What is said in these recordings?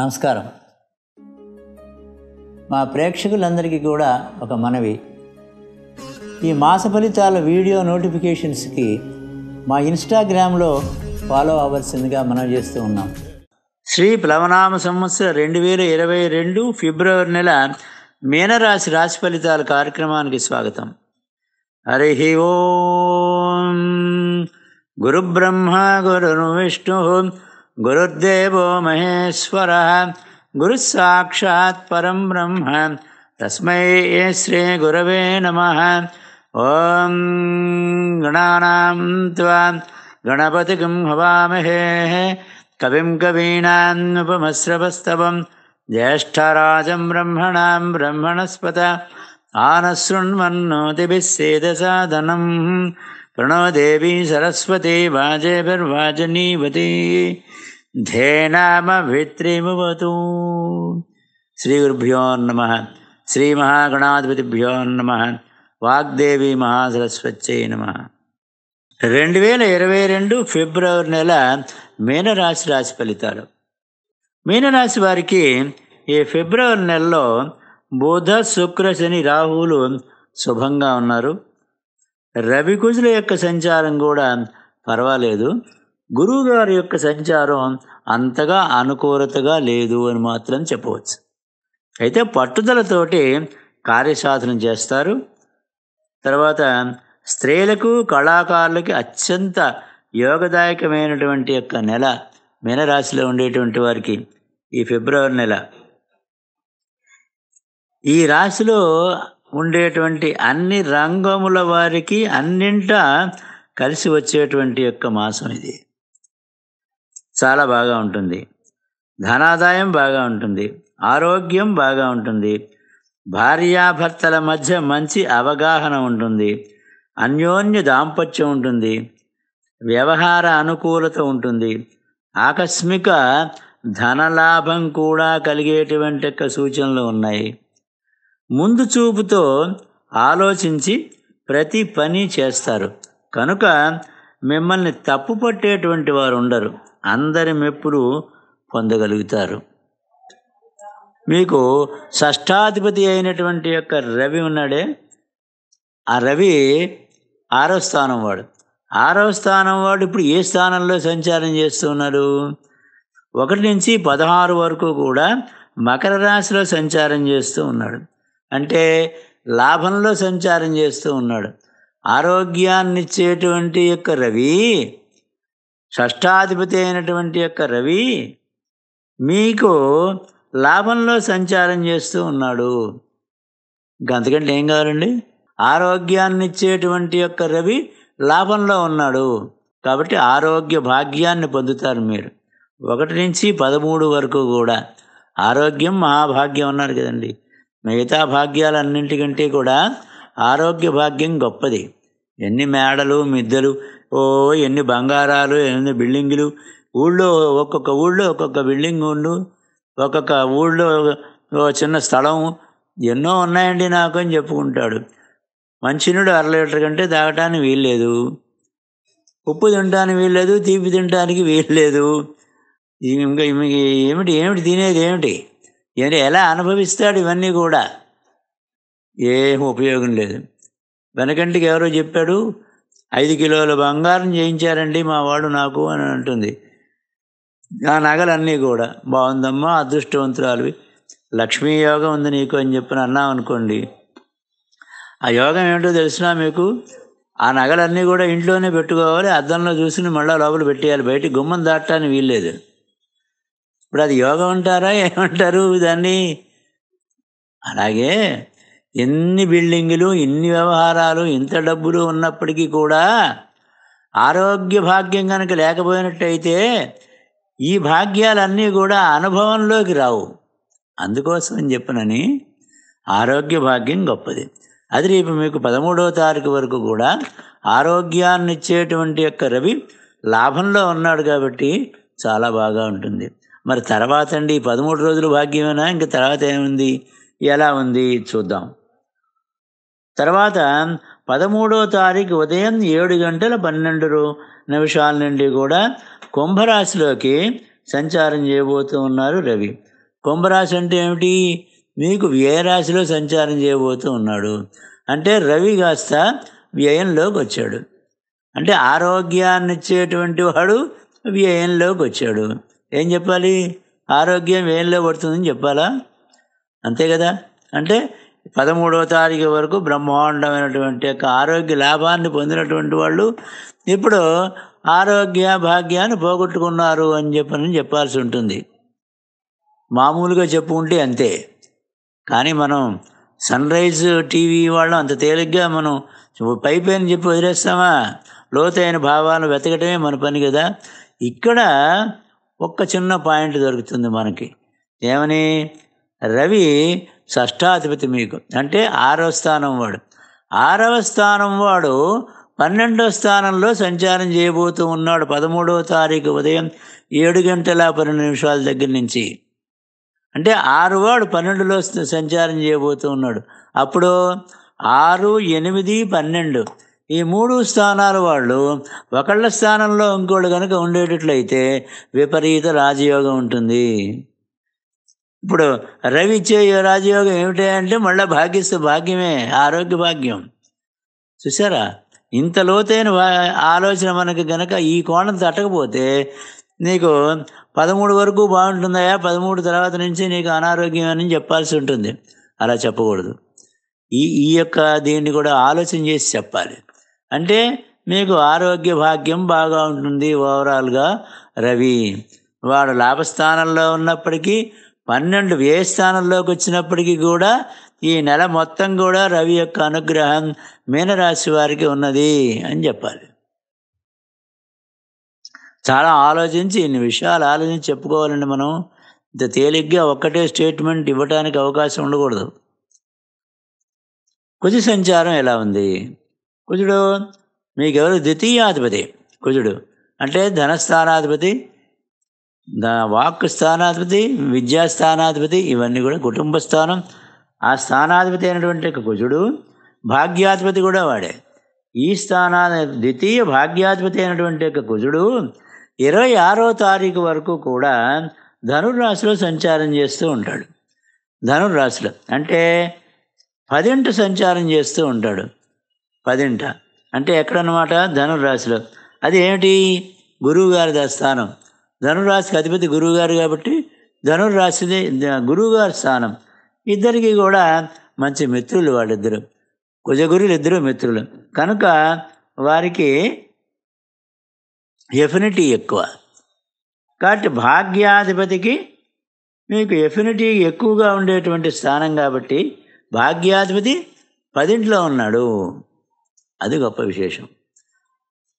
నమస్కారం మా ప్రేక్షకులందరికీ కూడా ఒక మనవి ఈ మాస ఫలితాల వీడియో నోటిఫికేషన్స్కి మా ఇన్స్టాగ్రామ్లో ఫాలో అవ్వాల్సిందిగా మనం చేస్తూ ఉన్నాం శ్రీ ప్లవనామ సంవత్సరం రెండు వేల ఇరవై రెండు ఫిబ్రవరి నెల మీనరాశి రాశి ఫలితాల కార్యక్రమానికి స్వాగతం హరి ఓం గురుబ్రహ్మ గురు విష్ణు गुरुर्देवो महेश्वरः गुरुः साक्षात् ब्रह्म तस्मै श्रीगुरवे श्री गुरवे नमः ॐ गणानां त्वा गणपतिकं किं हवामहेः कविम् उपमश्रवस्तवं ज्येष्ठराजं ब्रह्मणां ब्रह्मणस्पत सेदसाधनं प्रणो प्रणोदेवी सरस्वती वाजेभिर्वाजनीवती విత్రిమువతు శ్రీ గురుభ్యో నమ శ్రీ మహాగణాధిపతిభ్యో నమ వాగ్దేవి మహాసరస్వత్యై నమ రెండు వేల ఇరవై రెండు ఫిబ్రవరి నెల మీనరాశి రాశి ఫలితాలు మీనరాశి వారికి ఈ ఫిబ్రవరి నెలలో బుధ శుక్ర శని రాహువులు శుభంగా ఉన్నారు రవికుజుల యొక్క సంచారం కూడా పర్వాలేదు గురువుగారి యొక్క సంచారం అంతగా అనుకూలతగా లేదు అని మాత్రం చెప్పవచ్చు అయితే పట్టుదలతోటి కార్యసాధనం చేస్తారు తర్వాత స్త్రీలకు కళాకారులకి అత్యంత యోగదాయకమైనటువంటి యొక్క నెల మీనరాశిలో ఉండేటువంటి వారికి ఈ ఫిబ్రవరి నెల ఈ రాశిలో ఉండేటువంటి అన్ని రంగముల వారికి అన్నింట కలిసి వచ్చేటువంటి యొక్క మాసం ఇది చాలా బాగా ఉంటుంది ధనాదాయం బాగా ఉంటుంది ఆరోగ్యం బాగా ఉంటుంది భార్యాభర్తల మధ్య మంచి అవగాహన ఉంటుంది అన్యోన్య దాంపత్యం ఉంటుంది వ్యవహార అనుకూలత ఉంటుంది ఆకస్మిక ధనలాభం కూడా కలిగేటువంటి సూచనలు ఉన్నాయి ముందు చూపుతో ఆలోచించి ప్రతి పని చేస్తారు కనుక మిమ్మల్ని తప్పు పట్టేటువంటి వారు ఉండరు అందరి మెప్పులు పొందగలుగుతారు మీకు షష్టాధిపతి అయినటువంటి యొక్క రవి ఉన్నాడే ఆ రవి ఆరో స్థానం వాడు ఆరో స్థానం వాడు ఇప్పుడు ఏ స్థానంలో సంచారం చేస్తున్నాడు ఒకటి నుంచి పదహారు వరకు కూడా మకర రాశిలో సంచారం చేస్తూ ఉన్నాడు అంటే లాభంలో సంచారం చేస్తూ ఉన్నాడు ఆరోగ్యాన్నిచ్చేటువంటి యొక్క రవి షష్టాధిపతి అయినటువంటి యొక్క రవి మీకు లాభంలో సంచారం చేస్తూ ఉన్నాడు ఇంకా అంతకంటే ఏం కావాలండి ఆరోగ్యాన్ని ఇచ్చేటువంటి యొక్క రవి లాభంలో ఉన్నాడు కాబట్టి ఆరోగ్య భాగ్యాన్ని పొందుతారు మీరు ఒకటి నుంచి పదమూడు వరకు కూడా ఆరోగ్యం మహాభాగ్యం అన్నారు కదండి మిగతా భాగ్యాలన్నింటికంటే కూడా ఆరోగ్య భాగ్యం గొప్పది ఎన్ని మేడలు మిద్దెలు ఓ ఎన్ని బంగారాలు ఎన్ని బిల్డింగులు ఊళ్ళో ఒక్కొక్క ఊళ్ళో ఒక్కొక్క బిల్డింగ్ ఉండు ఒక్కొక్క ఊళ్ళో చిన్న స్థలం ఎన్నో ఉన్నాయండి నాకు అని చెప్పుకుంటాడు మంచినుడు అర లీటర్ కంటే తాగటానికి వీల్లేదు ఉప్పు తినడానికి వీల్లేదు తీపి తినడానికి వీల్లేదు ఇంకా ఏమిటి ఏమిటి తినేది ఏమిటి ఏంటి ఎలా అనుభవిస్తాడు ఇవన్నీ కూడా ఏం ఉపయోగం లేదు వెనకంటికి ఎవరో చెప్పాడు ఐదు కిలోల బంగారం చేయించారండి మా వాడు నాకు అని అంటుంది ఆ నగలన్నీ కూడా బాగుందమ్మా అదృష్టవంతురాలు లక్ష్మీ యోగం ఉంది నీకు అని చెప్పిన అన్నాం అనుకోండి ఆ యోగం ఏమిటో తెలిసినా మీకు ఆ నగలన్నీ కూడా ఇంట్లోనే పెట్టుకోవాలి అద్దంలో చూసి మళ్ళీ లోపల పెట్టేయాలి బయట గుమ్మం దాటానికి వీల్లేదు ఇప్పుడు అది యోగం అంటారా ఏమంటారు దాన్ని అలాగే ఎన్ని బిల్డింగులు ఎన్ని వ్యవహారాలు ఎంత డబ్బులు ఉన్నప్పటికీ కూడా ఆరోగ్య భాగ్యం కనుక లేకపోయినట్టయితే ఈ భాగ్యాలన్నీ కూడా అనుభవంలోకి రావు అందుకోసం అని చెప్పనని ఆరోగ్య భాగ్యం గొప్పది అది రేపు మీకు పదమూడవ తారీఖు వరకు కూడా ఆరోగ్యాన్ని ఇచ్చేటువంటి యొక్క రవి లాభంలో ఉన్నాడు కాబట్టి చాలా బాగా ఉంటుంది మరి తర్వాత అండి పదమూడు రోజులు భాగ్యమేనా ఇంకా తర్వాత ఏముంది ఎలా ఉంది చూద్దాం తర్వాత పదమూడో తారీఖు ఉదయం ఏడు గంటల పన్నెండు నిమిషాల నుండి కూడా కుంభరాశిలోకి సంచారం చేయబోతూ ఉన్నారు రవి కుంభరాశి అంటే ఏమిటి మీకు వ్యయ రాశిలో సంచారం చేయబోతూ ఉన్నాడు అంటే రవి కాస్త వ్యయంలోకి వచ్చాడు అంటే ఆరోగ్యాన్ని ఇచ్చేటువంటి వాడు వ్యయంలోకి వచ్చాడు ఏం చెప్పాలి ఆరోగ్యం వ్యయంలో పడుతుందని చెప్పాలా అంతే కదా అంటే పదమూడవ తారీఖు వరకు బ్రహ్మాండమైనటువంటి యొక్క ఆరోగ్య లాభాన్ని పొందినటువంటి వాళ్ళు ఇప్పుడు ఆరోగ్య భాగ్యాన్ని పోగొట్టుకున్నారు అని చెప్పని చెప్పాల్సి ఉంటుంది మామూలుగా చెప్పుకుంటే అంతే కానీ మనం సన్ రైజ్ టీవీ వాళ్ళం అంత తేలిగ్గా మనం పైపైన చెప్పి వదిలేస్తామా లోతైన భావాలను వెతకటమే మన పని కదా ఇక్కడ ఒక్క చిన్న పాయింట్ దొరుకుతుంది మనకి ఏమని రవి షష్టాధిపతి మీకు అంటే ఆరవ స్థానం వాడు ఆరవ స్థానం వాడు పన్నెండో స్థానంలో సంచారం చేయబోతూ ఉన్నాడు పదమూడవ తారీఖు ఉదయం ఏడు గంటల పన్నెండు నిమిషాల దగ్గర నుంచి అంటే ఆరు వాడు పన్నెండులో సంచారం చేయబోతూ ఉన్నాడు అప్పుడు ఆరు ఎనిమిది పన్నెండు ఈ మూడు స్థానాల వాళ్ళు ఒకళ్ళ స్థానంలో ఇంకోళ్ళు కనుక ఉండేటట్లయితే విపరీత రాజయోగం ఉంటుంది ఇప్పుడు రవి ఇచ్చే రాజయోగం ఏమిటి అంటే మళ్ళీ భాగ్యస్తు భాగ్యమే ఆరోగ్య భాగ్యం చూసారా ఇంత లోతైన ఆలోచన మనకి గనక ఈ కోణం తట్టకపోతే నీకు పదమూడు వరకు బాగుంటుందా పదమూడు తర్వాత నుంచి నీకు అనారోగ్యం అని చెప్పాల్సి ఉంటుంది అలా చెప్పకూడదు ఈ ఈ యొక్క దీన్ని కూడా ఆలోచన చేసి చెప్పాలి అంటే మీకు ఆరోగ్య భాగ్యం బాగా ఉంటుంది ఓవరాల్గా రవి వాడు లాభస్థానంలో ఉన్నప్పటికీ పన్నెండు వ్యయ స్థానంలోకి వచ్చినప్పటికీ కూడా ఈ నెల మొత్తం కూడా రవి యొక్క అనుగ్రహం మీనరాశి వారికి ఉన్నది అని చెప్పాలి చాలా ఆలోచించి ఇన్ని విషయాలు ఆలోచించి చెప్పుకోవాలండి మనం ఇంత తేలిగ్గా ఒక్కటే స్టేట్మెంట్ ఇవ్వడానికి అవకాశం ఉండకూడదు కుజు సంచారం ఎలా ఉంది కుజుడు మీకెవరు ద్వితీయాధిపతి కుజుడు అంటే ధనస్థానాధిపతి దా వాక్ స్థానాధిపతి విద్యా స్థానాధిపతి ఇవన్నీ కూడా కుటుంబ స్థానం ఆ స్థానాధిపతి అయినటువంటి కుజుడు భాగ్యాధిపతి కూడా వాడే ఈ స్థానా ద్వితీయ భాగ్యాధిపతి అయినటువంటి యొక్క కుజుడు ఇరవై ఆరో తారీఖు వరకు కూడా ధనుర్రాశిలో సంచారం చేస్తూ ఉంటాడు ధనుర్రాశిలో అంటే పదింట సంచారం చేస్తూ ఉంటాడు పదింట అంటే ఎక్కడనమాట ధనుర్రాశిలో అది ఏమిటి గురువుగారి స్థానం ధనురాశికి అధిపతి గురువుగారు కాబట్టి గురువు గురువుగారి స్థానం ఇద్దరికి కూడా మంచి మిత్రులు వాళ్ళిద్దరు కుజగురులు ఇద్దరు మిత్రులు కనుక వారికి ఎఫినిటీ ఎక్కువ కాబట్టి భాగ్యాధిపతికి మీకు ఎఫినిటీ ఎక్కువగా ఉండేటువంటి స్థానం కాబట్టి భాగ్యాధిపతి పదింట్లో ఉన్నాడు అది గొప్ప విశేషం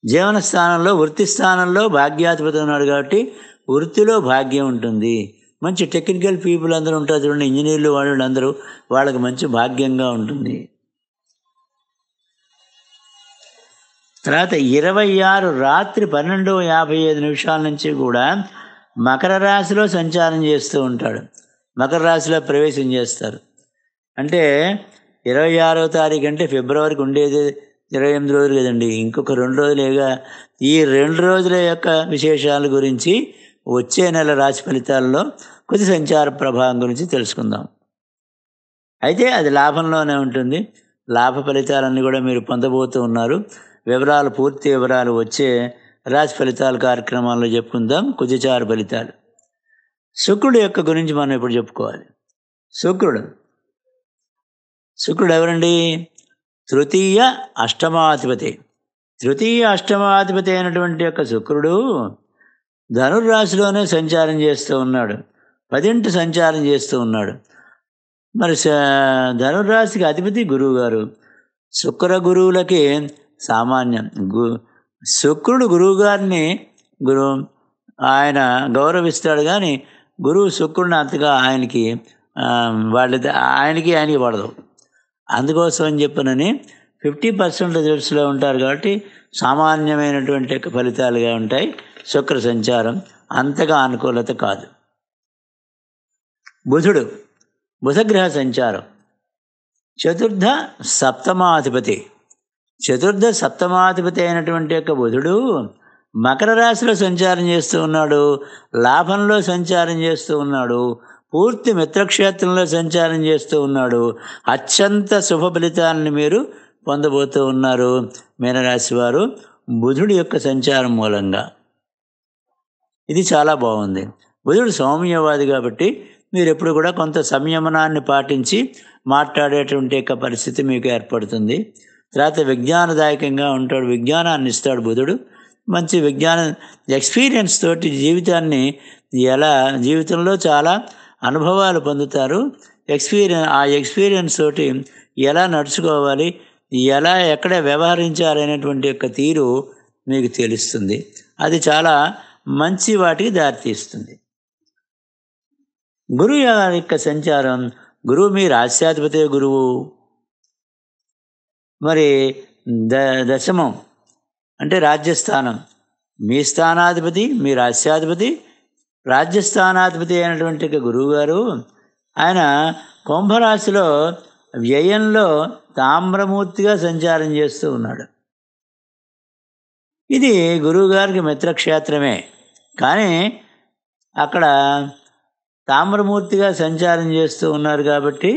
జీవన స్థానంలో వృత్తి స్థానంలో భాగ్యాధిపతి ఉన్నాడు కాబట్టి వృత్తిలో భాగ్యం ఉంటుంది మంచి టెక్నికల్ పీపుల్ అందరూ ఉంటారు చూడండి ఇంజనీర్లు వాళ్ళు అందరూ వాళ్ళకి మంచి భాగ్యంగా ఉంటుంది తర్వాత ఇరవై ఆరు రాత్రి పన్నెండు యాభై ఐదు నిమిషాల నుంచి కూడా మకర రాశిలో సంచారం చేస్తూ ఉంటాడు మకర రాశిలో ప్రవేశం చేస్తారు అంటే ఇరవై ఆరో తారీఖు అంటే ఫిబ్రవరికి ఉండేది ఇరవై ఎనిమిది రోజులు కదండి ఇంకొక రెండు రోజులేగా ఈ రెండు రోజుల యొక్క విశేషాల గురించి వచ్చే నెల రాశి ఫలితాల్లో కొద్ది సంచార ప్రభావం గురించి తెలుసుకుందాం అయితే అది లాభంలోనే ఉంటుంది లాభ ఫలితాలన్నీ కూడా మీరు పొందబోతూ ఉన్నారు వివరాలు పూర్తి వివరాలు వచ్చే రాశి ఫలితాల కార్యక్రమాల్లో చెప్పుకుందాం కుజచార ఫలితాలు శుక్రుడు యొక్క గురించి మనం ఇప్పుడు చెప్పుకోవాలి శుక్రుడు శుక్రుడు ఎవరండి తృతీయ అష్టమాధిపతి తృతీయ అష్టమాధిపతి అయినటువంటి యొక్క శుక్రుడు ధనుర్రాశిలోనే సంచారం చేస్తూ ఉన్నాడు పదింటి సంచారం చేస్తూ ఉన్నాడు మరి ధనుర్రాశికి అధిపతి గురువు గారు శుక్ర గురువులకి సామాన్యం గు శుక్రుడు గురువు గారిని గురు ఆయన గౌరవిస్తాడు కానీ గురువు శుక్రుడిని అంతగా ఆయనకి వాళ్ళ ఆయనకి ఆయనకి వాడదు అందుకోసం అని చెప్పనని ఫిఫ్టీ పర్సెంట్ రిజల్ట్స్లో ఉంటారు కాబట్టి సామాన్యమైనటువంటి ఫలితాలుగా ఉంటాయి శుక్ర సంచారం అంతగా అనుకూలత కాదు బుధుడు బుధగ్రహ సంచారం చతుర్థ సప్తమాధిపతి చతుర్థ సప్తమాధిపతి అయినటువంటి యొక్క బుధుడు మకర రాశిలో సంచారం చేస్తూ ఉన్నాడు లాభంలో సంచారం చేస్తూ ఉన్నాడు పూర్తి మిత్రక్షేత్రంలో సంచారం చేస్తూ ఉన్నాడు అత్యంత శుభ ఫలితాలను మీరు పొందబోతూ ఉన్నారు మీనరాశి వారు బుధుడి యొక్క సంచారం మూలంగా ఇది చాలా బాగుంది బుధుడు సౌమ్యవాది కాబట్టి మీరు ఎప్పుడు కూడా కొంత సంయమనాన్ని పాటించి మాట్లాడేటువంటి యొక్క పరిస్థితి మీకు ఏర్పడుతుంది తర్వాత విజ్ఞానదాయకంగా ఉంటాడు విజ్ఞానాన్ని ఇస్తాడు బుధుడు మంచి విజ్ఞాన ఎక్స్పీరియన్స్ తోటి జీవితాన్ని ఎలా జీవితంలో చాలా అనుభవాలు పొందుతారు ఎక్స్పీరియన్స్ ఆ ఎక్స్పీరియన్స్ తోటి ఎలా నడుచుకోవాలి ఎలా ఎక్కడ వ్యవహరించాలి అనేటువంటి యొక్క తీరు మీకు తెలుస్తుంది అది చాలా మంచి వాటికి దారితీస్తుంది గురువు యొక్క సంచారం గురువు మీ రాశ్యాధిపతి గురువు మరి ద దశమం అంటే రాజ్యస్థానం మీ స్థానాధిపతి మీ రాశ్యాధిపతి రాజ్యస్థానాధిపతి అయినటువంటి గురువుగారు ఆయన కుంభరాశిలో వ్యయంలో తామ్రమూర్తిగా సంచారం చేస్తూ ఉన్నాడు ఇది గురువుగారికి మిత్రక్షేత్రమే కానీ అక్కడ తామ్రమూర్తిగా సంచారం చేస్తూ ఉన్నారు కాబట్టి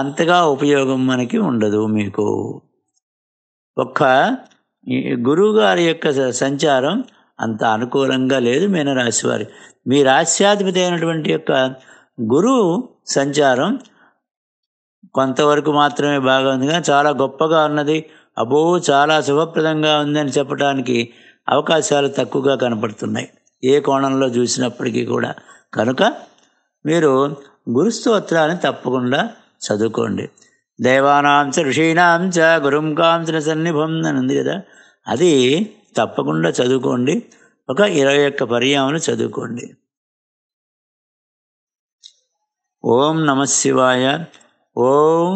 అంతగా ఉపయోగం మనకి ఉండదు మీకు ఒక్క గురువుగారి యొక్క సంచారం అంత అనుకూలంగా లేదు మీనరాశి వారి మీ రాశ్యాధిపతి అయినటువంటి యొక్క గురువు సంచారం కొంతవరకు మాత్రమే బాగా ఉంది కానీ చాలా గొప్పగా ఉన్నది అబో చాలా శుభప్రదంగా ఉందని చెప్పడానికి అవకాశాలు తక్కువగా కనపడుతున్నాయి ఏ కోణంలో చూసినప్పటికీ కూడా కనుక మీరు గురుస్తోత్రాన్ని తప్పకుండా చదువుకోండి దేవానాంశ ఋషీనాంశ గురుంకాంశ సన్నిభం అని ఉంది కదా అది తప్పకుండా చదువుకోండి ఒక ఇరవై ఒక్క పర్యాములు చదువుకోండి ఓం నమ శివాయ ఓం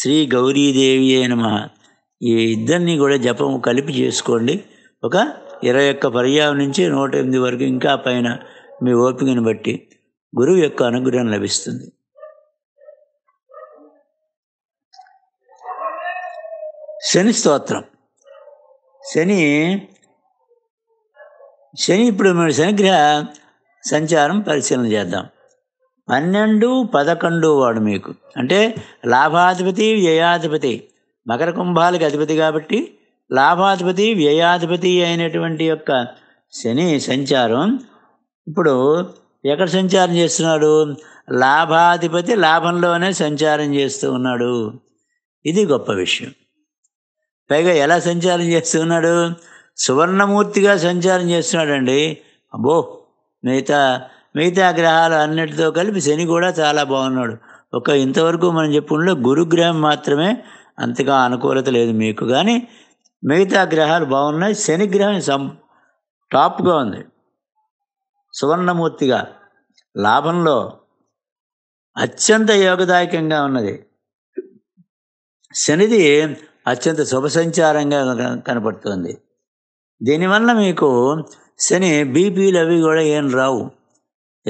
శ్రీ గౌరీదేవి నమ ఈ ఇద్దరిని కూడా జపం కలిపి చేసుకోండి ఒక ఇరవై ఒక్క పర్యాయం నుంచి నూట ఎనిమిది వరకు ఇంకా పైన మీ ఓపికను బట్టి గురువు యొక్క అనుగ్రహం లభిస్తుంది శని స్తోత్రం శని శని ఇప్పుడు మన శనిగ్రహ సంచారం పరిశీలన చేద్దాం పన్నెండు పదకొండు వాడు మీకు అంటే లాభాధిపతి వ్యయాధిపతి మకర కుంభాలకు అధిపతి కాబట్టి లాభాధిపతి వ్యయాధిపతి అయినటువంటి యొక్క శని సంచారం ఇప్పుడు ఎక్కడ సంచారం చేస్తున్నాడు లాభాధిపతి లాభంలోనే సంచారం చేస్తూ ఉన్నాడు ఇది గొప్ప విషయం పైగా ఎలా సంచారం చేస్తున్నాడు సువర్ణమూర్తిగా సంచారం చేస్తున్నాడండి అబ్బో మిగతా మిగతా గ్రహాలు అన్నిటితో కలిపి శని కూడా చాలా బాగున్నాడు ఒక ఇంతవరకు మనం చెప్పుకుంటే గురుగ్రహం మాత్రమే అంతగా అనుకూలత లేదు మీకు కానీ మిగతా గ్రహాలు బాగున్నాయి శని గ్రహం సం టాప్గా ఉంది సువర్ణమూర్తిగా లాభంలో అత్యంత యోగదాయకంగా ఉన్నది శనిది అత్యంత శుభసంచారంగా కనపడుతుంది దీనివల్ల మీకు శని బీపీలు అవి కూడా ఏం రావు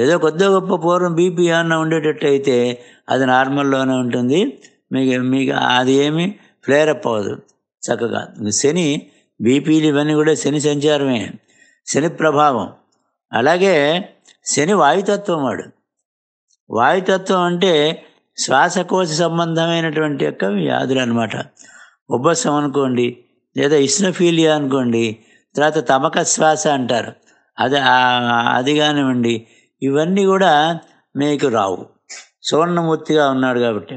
ఏదో కొద్ది గొప్ప పూర్వం బీపీ ఏమన్నా ఉండేటట్టు అయితే అది నార్మల్లోనే ఉంటుంది మీకు మీకు అది ఏమి ఫ్లేరప్ అవ్వదు చక్కగా శని బీపీలు ఇవన్నీ కూడా శని సంచారమే శని ప్రభావం అలాగే శని వాయుతత్వం వాడు వాయుతత్వం అంటే శ్వాసకోశ సంబంధమైనటువంటి యొక్క వ్యాధులు అనమాట ఉబ్బసం అనుకోండి లేదా ఇస్నఫీలియా అనుకోండి తర్వాత తమక శ్వాస అంటారు అది అది కానివ్వండి ఇవన్నీ కూడా మీకు రావు సువర్ణమూర్తిగా ఉన్నాడు కాబట్టి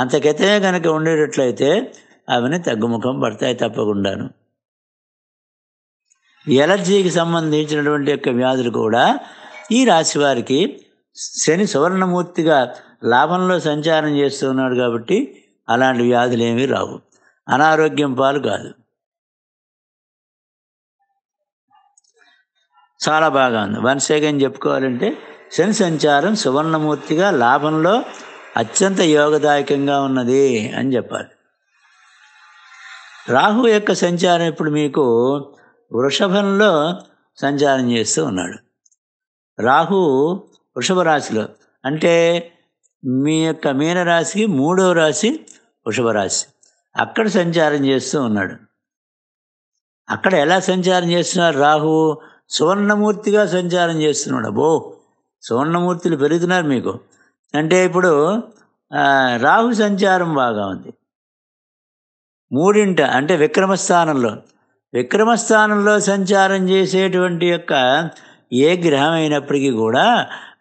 అంతకైతే కనుక ఉండేటట్లయితే అవన్నీ తగ్గుముఖం పడతాయి తప్పకుండాను ఎలర్జీకి సంబంధించినటువంటి యొక్క వ్యాధులు కూడా ఈ రాశి వారికి శని సువర్ణమూర్తిగా లాభంలో సంచారం చేస్తున్నాడు కాబట్టి అలాంటి వ్యాధులు ఏమీ రావు అనారోగ్యం పాలు కాదు చాలా బాగా ఉంది వనసేగం చెప్పుకోవాలంటే శని సంచారం సువర్ణమూర్తిగా లాభంలో అత్యంత యోగదాయకంగా ఉన్నది అని చెప్పాలి రాహు యొక్క సంచారం ఇప్పుడు మీకు వృషభంలో సంచారం చేస్తూ ఉన్నాడు రాహు వృషభ రాశిలో అంటే మీ యొక్క మీనరాశి మూడో రాశి వృషభ రాశి అక్కడ సంచారం చేస్తూ ఉన్నాడు అక్కడ ఎలా సంచారం చేస్తున్నాడు రాహు సువర్ణమూర్తిగా సంచారం చేస్తున్నాడు అబో సువర్ణమూర్తులు పెరుగుతున్నారు మీకు అంటే ఇప్పుడు రాహు సంచారం బాగా ఉంది మూడింట అంటే విక్రమస్థానంలో విక్రమస్థానంలో సంచారం చేసేటువంటి యొక్క ఏ గ్రహం అయినప్పటికీ కూడా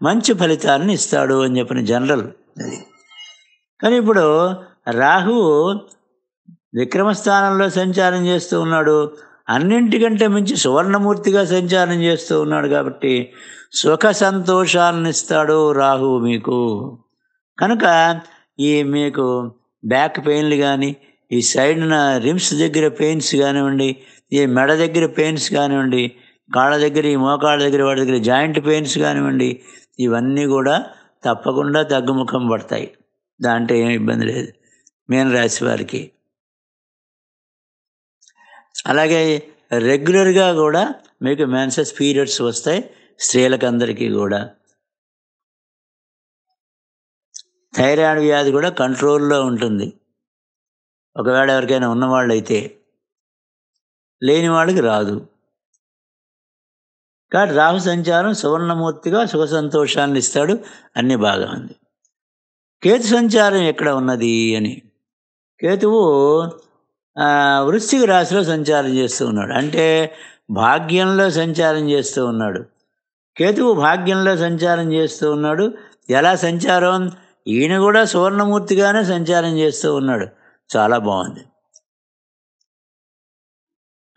మంచి ఫలితాలను ఇస్తాడు అని చెప్పిన జనరల్ అది కానీ ఇప్పుడు రాహు విక్రమస్థానంలో సంచారం చేస్తూ ఉన్నాడు అన్నింటికంటే మించి సువర్ణమూర్తిగా సంచారం చేస్తూ ఉన్నాడు కాబట్టి సుఖ సంతోషాలను ఇస్తాడు రాహు మీకు కనుక ఈ మీకు బ్యాక్ పెయిన్లు కానీ ఈ సైడ్న రిమ్స్ దగ్గర పెయిన్స్ కానివ్వండి ఈ మెడ దగ్గర పెయిన్స్ కానివ్వండి కాళ్ళ దగ్గర ఈ మోకాళ్ళ దగ్గర వాడి దగ్గర జాయింట్ పెయిన్స్ కానివ్వండి ఇవన్నీ కూడా తప్పకుండా తగ్గుముఖం పడతాయి దాంట్లో ఏమి ఇబ్బంది లేదు మీన రాశి వారికి అలాగే రెగ్యులర్గా కూడా మీకు మెన్సెస్ పీరియడ్స్ వస్తాయి స్త్రీలకు అందరికీ కూడా థైరాయిడ్ వ్యాధి కూడా కంట్రోల్లో ఉంటుంది ఒకవేళ ఎవరికైనా ఉన్నవాళ్ళైతే లేని వాళ్ళకి రాదు కాబట్టి రాహు సంచారం సువర్ణమూర్తిగా సుఖ సంతోషాన్ని ఇస్తాడు అన్ని బాగా ఉంది కేతు సంచారం ఎక్కడ ఉన్నది అని కేతువు వృశ్చిక రాశిలో సంచారం చేస్తూ ఉన్నాడు అంటే భాగ్యంలో సంచారం చేస్తూ ఉన్నాడు కేతువు భాగ్యంలో సంచారం చేస్తూ ఉన్నాడు ఎలా సంచారం ఈయన కూడా సువర్ణమూర్తిగానే సంచారం చేస్తూ ఉన్నాడు చాలా బాగుంది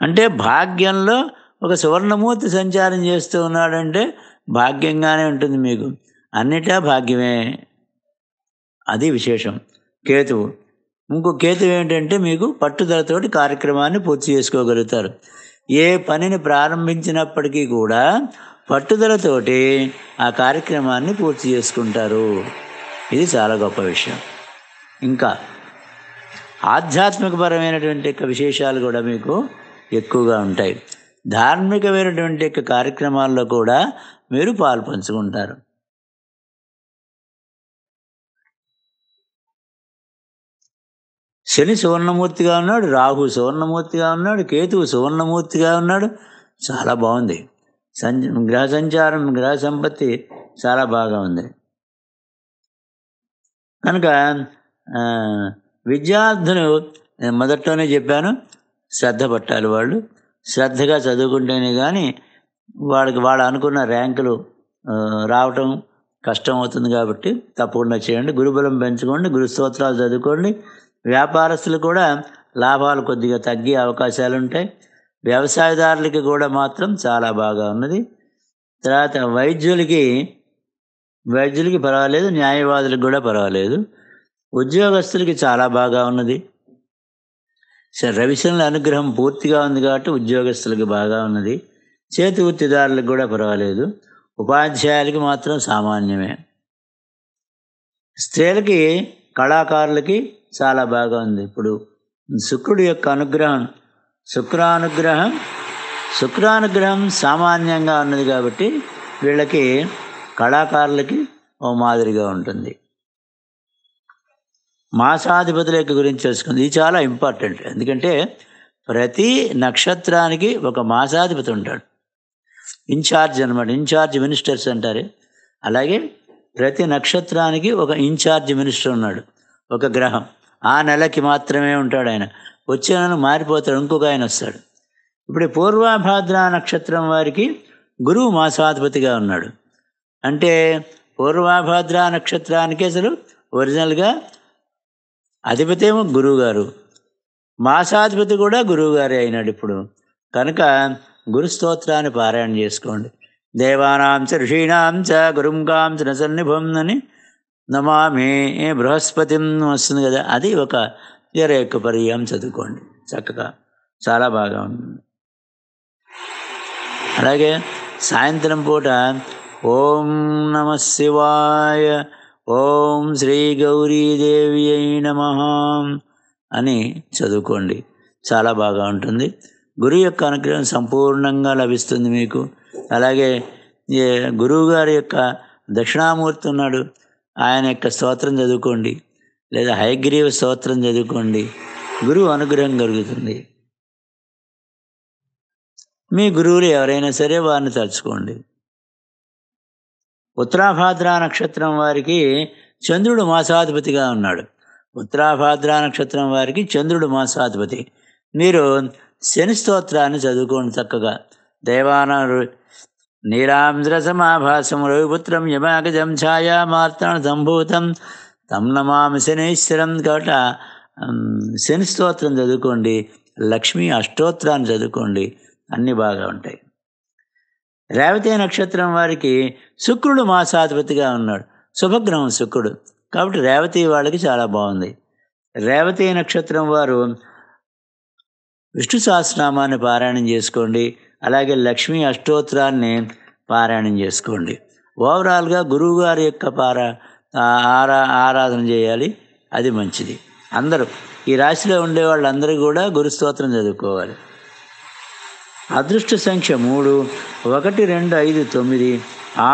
అంటే భాగ్యంలో ఒక సువర్ణమూర్తి సంచారం చేస్తూ ఉన్నాడంటే భాగ్యంగానే ఉంటుంది మీకు అన్నిటా భాగ్యమే అది విశేషం కేతువు ఇంకో కేతు ఏంటంటే మీకు పట్టుదలతోటి కార్యక్రమాన్ని పూర్తి చేసుకోగలుగుతారు ఏ పనిని ప్రారంభించినప్పటికీ కూడా పట్టుదలతోటి ఆ కార్యక్రమాన్ని పూర్తి చేసుకుంటారు ఇది చాలా గొప్ప విషయం ఇంకా ఆధ్యాత్మికపరమైనటువంటి యొక్క విశేషాలు కూడా మీకు ఎక్కువగా ఉంటాయి ధార్మికమైనటువంటి యొక్క కార్యక్రమాల్లో కూడా మీరు పాల్పంచుకుంటారు శని సువర్ణమూర్తిగా ఉన్నాడు రాహు సువర్ణమూర్తిగా ఉన్నాడు కేతువు సువర్ణమూర్తిగా ఉన్నాడు చాలా బాగుంది సంచ గ్రహ సంచారం గ్రహ సంపత్తి చాలా బాగా ఉంది కనుక విద్యార్థులు మొదట్లోనే చెప్పాను శ్రద్ధ పట్టాలి వాళ్ళు శ్రద్ధగా చదువుకుంటేనే కానీ వాళ్ళకి వాళ్ళు అనుకున్న ర్యాంకులు రావటం కష్టం అవుతుంది కాబట్టి తప్పకుండా చేయండి గురుబలం పెంచుకోండి గురు స్తోత్రాలు చదువుకోండి వ్యాపారస్తులు కూడా లాభాలు కొద్దిగా తగ్గే అవకాశాలు ఉంటాయి వ్యవసాయదారులకి కూడా మాత్రం చాలా బాగా ఉన్నది తర్వాత వైద్యులకి వైద్యులకి పర్వాలేదు న్యాయవాదులకు కూడా పర్వాలేదు ఉద్యోగస్తులకి చాలా బాగా ఉన్నది రవిశనుల అనుగ్రహం పూర్తిగా ఉంది కాబట్టి ఉద్యోగస్తులకి బాగా ఉన్నది చేతి వృత్తిదారులకు కూడా పర్వాలేదు ఉపాధ్యాయులకి మాత్రం సామాన్యమే స్త్రీలకి కళాకారులకి చాలా బాగా ఉంది ఇప్పుడు శుక్రుడి యొక్క అనుగ్రహం శుక్రానుగ్రహం శుక్రానుగ్రహం సామాన్యంగా ఉన్నది కాబట్టి వీళ్ళకి కళాకారులకి ఓ మాదిరిగా ఉంటుంది మాసాధిపతుల యొక్క గురించి తెలుసుకుంది ఇది చాలా ఇంపార్టెంట్ ఎందుకంటే ప్రతి నక్షత్రానికి ఒక మాసాధిపతి ఉంటాడు ఇన్ఛార్జ్ అనమాట ఇన్ఛార్జ్ మినిస్టర్స్ అంటారు అలాగే ప్రతి నక్షత్రానికి ఒక ఇన్ఛార్జ్ మినిస్టర్ ఉన్నాడు ఒక గ్రహం ఆ నెలకి మాత్రమే ఉంటాడు ఆయన వచ్చే నెల మారిపోతాడు ఇంకొక ఆయన వస్తాడు ఇప్పుడు పూర్వభాద్ర నక్షత్రం వారికి గురువు మాసాధిపతిగా ఉన్నాడు అంటే పూర్వభాద్ర నక్షత్రానికి అసలు ఒరిజినల్గా అధిపతేమో గురువుగారు మాసాధిపతి కూడా గురువుగారే అయినాడు ఇప్పుడు కనుక గురు స్తోత్రాన్ని పారాయణ చేసుకోండి దేవానాంచ ఋషీణాంచ గురుంకాంచ నసన్నిభం అని నమామి బృహస్పతి వస్తుంది కదా అది ఒక ఎర యొక్క పర్యాయం చదువుకోండి చక్కగా చాలా బాగా ఉంటుంది అలాగే సాయంత్రం పూట ఓం నమ శివాయ ఓం శ్రీ గౌరీదేవి అయి నమ అని చదువుకోండి చాలా బాగా ఉంటుంది గురు యొక్క అనుగ్రహం సంపూర్ణంగా లభిస్తుంది మీకు అలాగే గురువుగారి యొక్క దక్షిణామూర్తి ఉన్నాడు ఆయన యొక్క స్తోత్రం చదువుకోండి లేదా హయగ్రీవ స్తోత్రం చదువుకోండి గురువు అనుగ్రహం కలుగుతుంది మీ గురువులు ఎవరైనా సరే వారిని తలుచుకోండి ఉత్తరాభాద్ర నక్షత్రం వారికి చంద్రుడు మాసాధిపతిగా ఉన్నాడు ఉత్తరాభాద్ర నక్షత్రం వారికి చంద్రుడు మాసాధిపతి మీరు శని స్తోత్రాన్ని చదువుకోండి చక్కగా దేవాన నీలాంధ్రసమాభాసం రవిపుత్రం యమాగజం మాత్రం సంభూతం తం నమామి శనీశ్వరం కాబట్టి శని స్తోత్రం చదువుకోండి లక్ష్మీ అష్టోత్రాన్ని చదువుకోండి అన్నీ బాగా ఉంటాయి రేవతి నక్షత్రం వారికి శుక్రుడు మాసాధిపతిగా ఉన్నాడు శుభగ్రహం శుక్రుడు కాబట్టి రేవతి వాళ్ళకి చాలా బాగుంది రేవతీ నక్షత్రం వారు విష్ణు సహస్రనామాన్ని పారాయణం చేసుకోండి అలాగే లక్ష్మీ అష్టోత్తరాన్ని పారాయణం చేసుకోండి ఓవరాల్గా గురువుగారి యొక్క పారా ఆరా ఆరాధన చేయాలి అది మంచిది అందరూ ఈ రాశిలో ఉండే వాళ్ళందరూ కూడా గురుస్తోత్రం చదువుకోవాలి అదృష్ట సంఖ్య మూడు ఒకటి రెండు ఐదు తొమ్మిది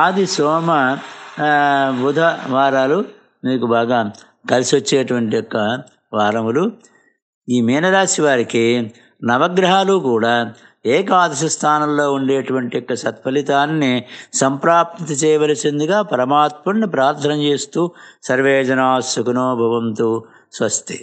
ఆది సోమ బుధ వారాలు మీకు బాగా కలిసి వచ్చేటువంటి యొక్క వారములు ఈ మీనరాశి వారికి నవగ్రహాలు కూడా ఏకాదశి స్థానంలో ఉండేటువంటి యొక్క సత్ఫలితాన్ని సంప్రాప్తి చేయవలసిందిగా పరమాత్ముడిని ప్రార్థన చేస్తూ సర్వేజనా సుఖనోభవంతో స్వస్తి